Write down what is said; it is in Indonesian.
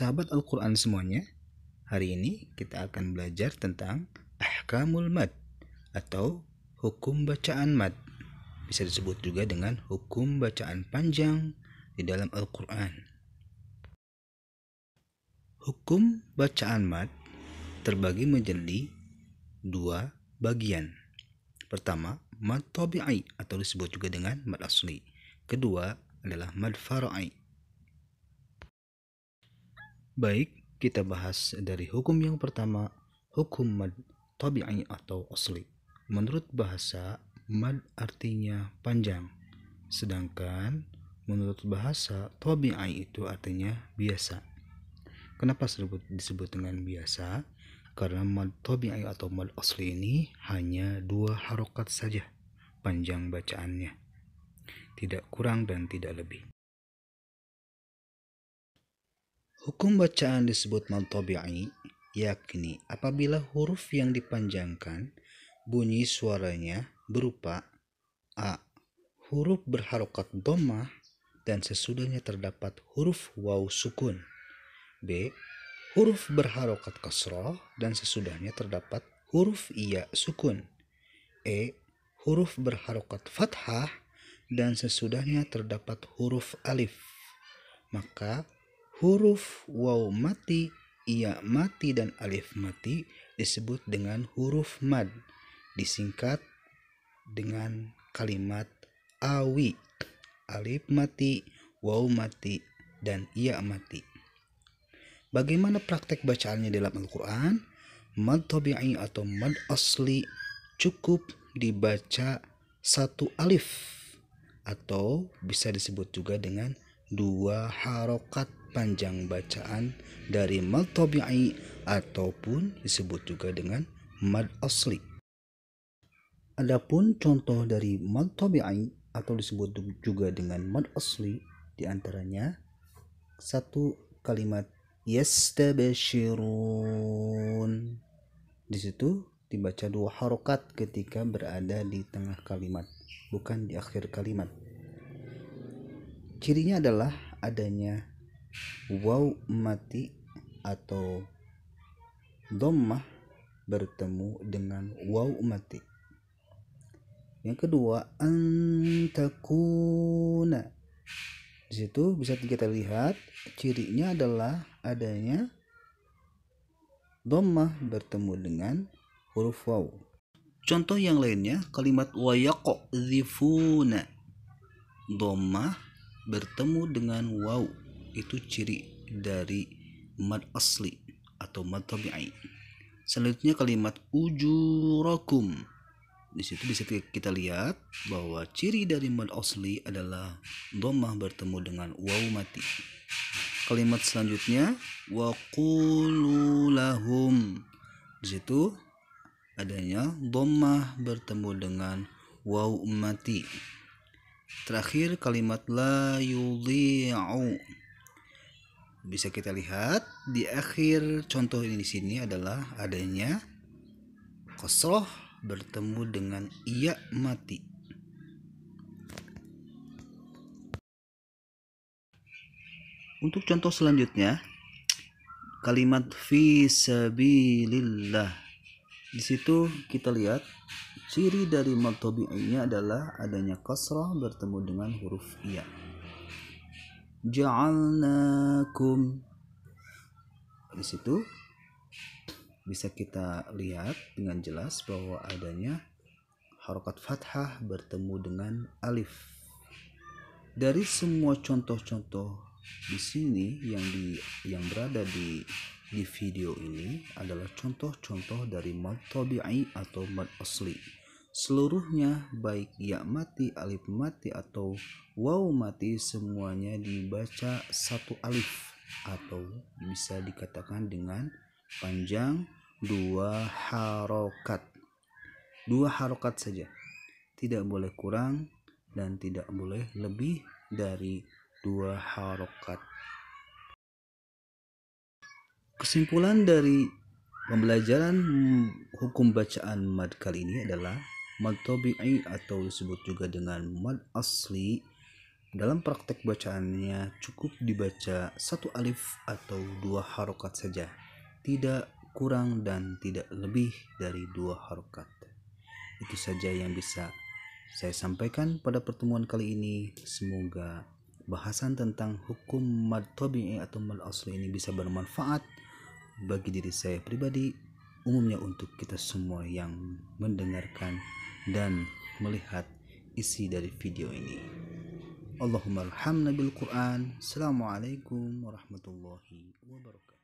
Sahabat Al-Quran semuanya, hari ini kita akan belajar tentang Ahkamul Mad atau hukum bacaan mad. Bisa disebut juga dengan hukum bacaan panjang di dalam Al-Quran. Hukum bacaan mad terbagi menjadi dua bagian. Pertama, mad tabi'i atau disebut juga dengan mad asli. Kedua adalah mad fara'i Baik, kita bahas dari hukum yang pertama, hukum mad tabi'i atau asli. Menurut bahasa, mad artinya panjang, sedangkan menurut bahasa tabi'i itu artinya biasa. Kenapa disebut dengan biasa? Karena mad tabi'i atau mad asli ini hanya dua harokat saja panjang bacaannya. Tidak kurang dan tidak lebih. Hukum bacaan disebut mantobi'i, yakni apabila huruf yang dipanjangkan bunyi suaranya berupa A. Huruf berharokat domah dan sesudahnya terdapat huruf waw sukun. B. Huruf berharokat kasroh dan sesudahnya terdapat huruf iya sukun. E. Huruf berharokat fathah dan sesudahnya terdapat huruf alif. Maka Huruf waw mati, ia mati dan alif mati disebut dengan huruf mad, disingkat dengan kalimat awi. Alif mati, waw mati, dan ia mati. Bagaimana praktek bacaannya dalam Al-Quran? Mad tabi'i atau mad asli cukup dibaca satu alif atau bisa disebut juga dengan dua harokat panjang bacaan dari mad tabi'i ataupun disebut juga dengan mad asli. Adapun contoh dari mad tabi'i atau disebut juga dengan mad asli diantaranya satu kalimat yastabashirun di situ dibaca dua harokat ketika berada di tengah kalimat bukan di akhir kalimat Cirinya adalah adanya waw mati atau dhammah bertemu dengan waw mati. Yang kedua antakuna. Di situ bisa kita lihat cirinya adalah adanya dhammah bertemu dengan huruf waw. Contoh yang lainnya kalimat zifuna dhammah bertemu dengan waw itu ciri dari mad asli atau mad tabi'i. Selanjutnya kalimat ujurakum. Di situ bisa kita lihat bahwa ciri dari mad asli adalah domah bertemu dengan waw mati. Kalimat selanjutnya waqululahum Di situ adanya domah bertemu dengan waw mati terakhir kalimat la yudhi'u bisa kita lihat di akhir contoh ini di sini adalah adanya kosroh bertemu dengan ia mati untuk contoh selanjutnya kalimat fi sabilillah di situ kita lihat Ciri dari mad ini adalah adanya kasrah bertemu dengan huruf ya. Ja'alnakum di situ bisa kita lihat dengan jelas bahwa adanya harokat fathah bertemu dengan alif. Dari semua contoh-contoh di sini yang di yang berada di di video ini adalah contoh-contoh dari mad atau mad asli seluruhnya baik ya mati alif mati atau waw mati semuanya dibaca satu alif atau bisa dikatakan dengan panjang dua harokat dua harokat saja tidak boleh kurang dan tidak boleh lebih dari dua harokat kesimpulan dari pembelajaran hukum bacaan mad kali ini adalah Mad tabi'i atau disebut juga dengan mad asli dalam praktek bacaannya cukup dibaca satu alif atau dua harokat saja, tidak kurang dan tidak lebih dari dua harokat. Itu saja yang bisa saya sampaikan pada pertemuan kali ini. Semoga bahasan tentang hukum mad tabi'i atau mad asli ini bisa bermanfaat bagi diri saya pribadi, umumnya untuk kita semua yang mendengarkan dan melihat isi dari video ini. Allahumma alhamna bil Quran. Assalamualaikum warahmatullahi wabarakatuh.